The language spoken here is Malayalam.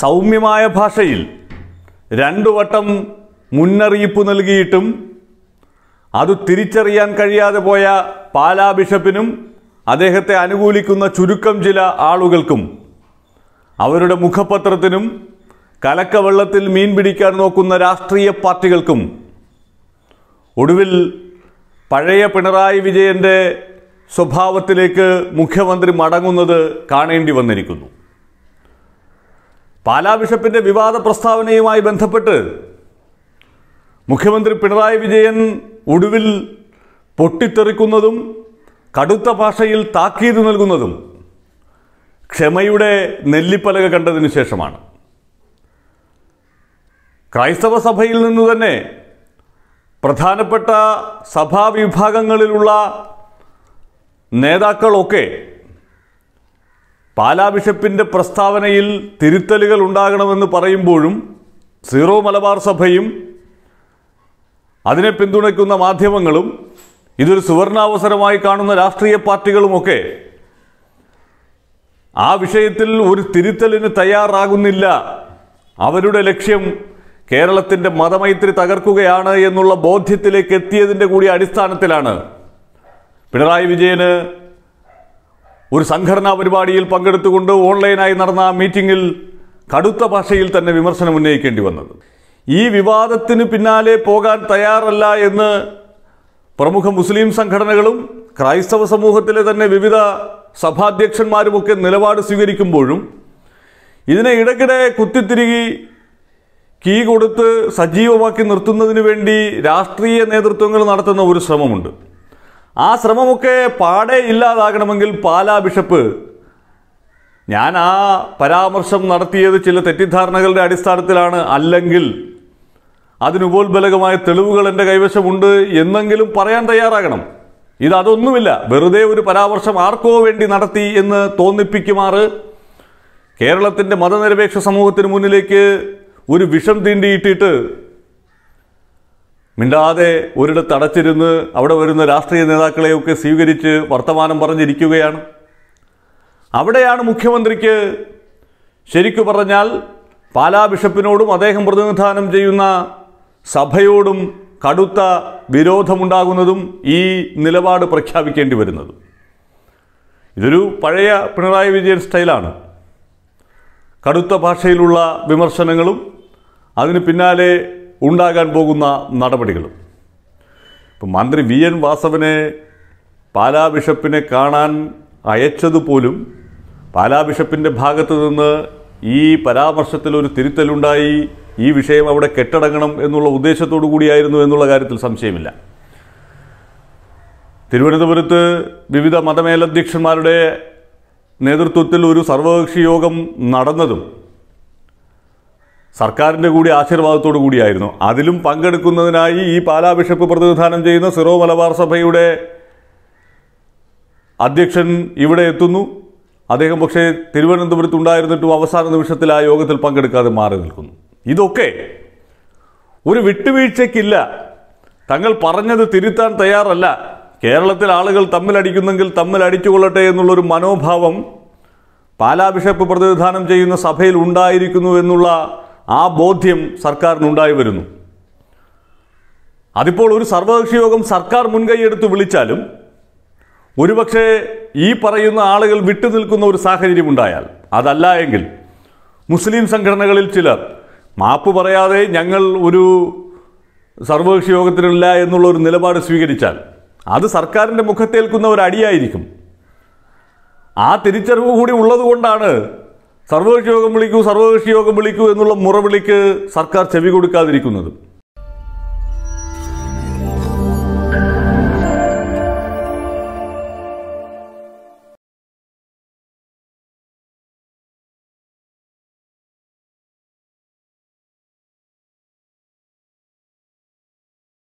സൗമ്യമായ ഭാഷയിൽ രണ്ടു വട്ടം മുന്നറിയിപ്പ് നൽകിയിട്ടും അത് തിരിച്ചറിയാൻ കഴിയാതെ പോയ പാലാ ബിഷപ്പിനും അദ്ദേഹത്തെ അനുകൂലിക്കുന്ന ചുരുക്കം ചില ആളുകൾക്കും അവരുടെ മുഖപത്രത്തിനും കലക്കവെള്ളത്തിൽ മീൻ പിടിക്കാൻ നോക്കുന്ന രാഷ്ട്രീയ പാർട്ടികൾക്കും ഒടുവിൽ പഴയ പിണറായി വിജയൻ്റെ സ്വഭാവത്തിലേക്ക് മുഖ്യമന്ത്രി മടങ്ങുന്നത് കാണേണ്ടി വന്നിരിക്കുന്നു പാലാ ബിഷപ്പിൻ്റെ വിവാദ പ്രസ്താവനയുമായി ബന്ധപ്പെട്ട് മുഖ്യമന്ത്രി പിണറായി വിജയൻ ഒടുവിൽ പൊട്ടിത്തെറിക്കുന്നതും കടുത്ത ഭാഷയിൽ താക്കീത് നൽകുന്നതും ക്ഷമയുടെ നെല്ലിപ്പലക കണ്ടതിനു ശേഷമാണ് ക്രൈസ്തവ സഭയിൽ നിന്ന് തന്നെ പ്രധാനപ്പെട്ട സഭാവിഭാഗങ്ങളിലുള്ള നേതാക്കളൊക്കെ പാലാ ബിഷപ്പിൻ്റെ പ്രസ്താവനയിൽ തിരുത്തലുകൾ ഉണ്ടാകണമെന്ന് പറയുമ്പോഴും സീറോ മലബാർ സഭയും അതിനെ പിന്തുണയ്ക്കുന്ന മാധ്യമങ്ങളും ഇതൊരു സുവർണാവസരമായി കാണുന്ന രാഷ്ട്രീയ പാർട്ടികളുമൊക്കെ ആ വിഷയത്തിൽ ഒരു തിരുത്തലിന് തയ്യാറാകുന്നില്ല അവരുടെ ലക്ഷ്യം കേരളത്തിൻ്റെ മതമൈത്രി തകർക്കുകയാണ് എന്നുള്ള ബോധ്യത്തിലേക്ക് എത്തിയതിൻ്റെ കൂടി അടിസ്ഥാനത്തിലാണ് പിണറായി വിജയന് ഒരു സംഘടനാ പരിപാടിയിൽ പങ്കെടുത്തുകൊണ്ട് ഓൺലൈനായി നടന്ന മീറ്റിംഗിൽ കടുത്ത ഭാഷയിൽ തന്നെ വിമർശനം ഉന്നയിക്കേണ്ടി വന്നത് ഈ വിവാദത്തിന് പിന്നാലെ പോകാൻ തയ്യാറല്ല എന്ന് പ്രമുഖ മുസ്ലിം സംഘടനകളും ക്രൈസ്തവ സമൂഹത്തിലെ തന്നെ വിവിധ സഭാധ്യക്ഷന്മാരുമൊക്കെ നിലപാട് സ്വീകരിക്കുമ്പോഴും ഇതിനെ ഇടയ്ക്കിടെ കുത്തിത്തിരുകി കീ കൊടുത്ത് സജീവമാക്കി നിർത്തുന്നതിന് വേണ്ടി രാഷ്ട്രീയ നേതൃത്വങ്ങൾ നടത്തുന്ന ഒരു ശ്രമമുണ്ട് ആ ശ്രമമൊക്കെ പാടെ ഇല്ലാതാകണമെങ്കിൽ പാലാ ബിഷപ്പ് ഞാൻ ആ പരാമർശം നടത്തിയത് ചില തെറ്റിദ്ധാരണകളുടെ അടിസ്ഥാനത്തിലാണ് അല്ലെങ്കിൽ അതിനുപോത്ബലകമായ തെളിവുകൾ എൻ്റെ കൈവശമുണ്ട് എന്നെങ്കിലും പറയാൻ തയ്യാറാകണം ഇത് അതൊന്നുമില്ല വെറുതെ ഒരു പരാമർശം ആർക്കോ വേണ്ടി നടത്തി എന്ന് തോന്നിപ്പിക്കുമാറ് കേരളത്തിൻ്റെ മതനിരപേക്ഷ സമൂഹത്തിന് മുന്നിലേക്ക് ഒരു വിഷം തീണ്ടിയിട്ടിട്ട് മിണ്ടാതെ ഒരിടത്ത് അടച്ചിരുന്ന് അവിടെ വരുന്ന രാഷ്ട്രീയ നേതാക്കളെയൊക്കെ സ്വീകരിച്ച് വർത്തമാനം പറഞ്ഞിരിക്കുകയാണ് അവിടെയാണ് മുഖ്യമന്ത്രിക്ക് ശരിക്കു പറഞ്ഞാൽ പാലാ ബിഷപ്പിനോടും അദ്ദേഹം പ്രതിനിധാനം ചെയ്യുന്ന സഭയോടും കടുത്ത വിരോധമുണ്ടാകുന്നതും ഈ നിലപാട് പ്രഖ്യാപിക്കേണ്ടി വരുന്നതും ഇതൊരു പഴയ പിണറായി വിജയൻ സ്റ്റൈലാണ് കടുത്ത ഭാഷയിലുള്ള വിമർശനങ്ങളും അതിന് പിന്നാലെ ഉണ്ടാകാൻ പോകുന്ന നടപടികളും ഇപ്പം മന്ത്രി വി എൻ വാസവനെ പാലാ ബിഷപ്പിനെ കാണാൻ അയച്ചതുപോലും പാലാ ബിഷപ്പിൻ്റെ ഭാഗത്തു നിന്ന് ഈ പരാമർശത്തിൽ ഒരു തിരുത്തലുണ്ടായി ഈ വിഷയം അവിടെ കെട്ടടങ്ങണം എന്നുള്ള ഉദ്ദേശത്തോടു കൂടിയായിരുന്നു എന്നുള്ള കാര്യത്തിൽ സംശയമില്ല തിരുവനന്തപുരത്ത് വിവിധ മതമേലധ്യക്ഷന്മാരുടെ നേതൃത്വത്തിൽ ഒരു സർവകക്ഷി യോഗം നടന്നതും സർക്കാരിൻ്റെ കൂടി ആശീർവാദത്തോടു കൂടിയായിരുന്നു അതിലും പങ്കെടുക്കുന്നതിനായി ഈ പാലാ ബിഷപ്പ് പ്രതിനിധാനം ചെയ്യുന്ന സിറോ മലബാർ സഭയുടെ അധ്യക്ഷൻ ഇവിടെ എത്തുന്നു അദ്ദേഹം പക്ഷേ തിരുവനന്തപുരത്ത് ഉണ്ടായിരുന്നിട്ടും അവസാന നിമിഷത്തിൽ ആ യോഗത്തിൽ പങ്കെടുക്കാതെ മാറി നിൽക്കുന്നു ഇതൊക്കെ ഒരു വിട്ടുവീഴ്ചയ്ക്കില്ല തങ്ങൾ പറഞ്ഞത് തിരുത്താൻ തയ്യാറല്ല കേരളത്തിൽ ആളുകൾ തമ്മിലടിക്കുന്നെങ്കിൽ തമ്മിൽ അടിച്ചുകൊള്ളട്ടെ എന്നുള്ളൊരു മനോഭാവം പാലാ ബിഷപ്പ് പ്രതിനിധാനം ചെയ്യുന്ന സഭയിൽ ഉണ്ടായിരിക്കുന്നു എന്നുള്ള ആ ബോധ്യം സർക്കാരിനുണ്ടായി വരുന്നു അതിപ്പോൾ ഒരു സർവകക്ഷി യോഗം സർക്കാർ മുൻകൈയെടുത്ത് വിളിച്ചാലും ഒരുപക്ഷെ ഈ പറയുന്ന ആളുകൾ വിട്ടുനിൽക്കുന്ന ഒരു സാഹചര്യം ഉണ്ടായാൽ അതല്ല എങ്കിൽ മുസ്ലിം സംഘടനകളിൽ ചിലർ മാപ്പ് പറയാതെ ഞങ്ങൾ ഒരു സർവകക്ഷി യോഗത്തിനില്ല എന്നുള്ള ഒരു നിലപാട് സ്വീകരിച്ചാൽ അത് സർക്കാരിൻ്റെ മുഖത്തേൽക്കുന്ന ഒരു അടിയായിരിക്കും ആ തിരിച്ചറിവ് കൂടി ഉള്ളതുകൊണ്ടാണ് സർവകക്ഷി യോഗം വിളിക്കൂ സർവകക്ഷി യോഗം വിളിക്കൂ എന്നുള്ള മുറവിളിക്ക് സർക്കാർ ചെവി കൊടുക്കാതിരിക്കുന്നതും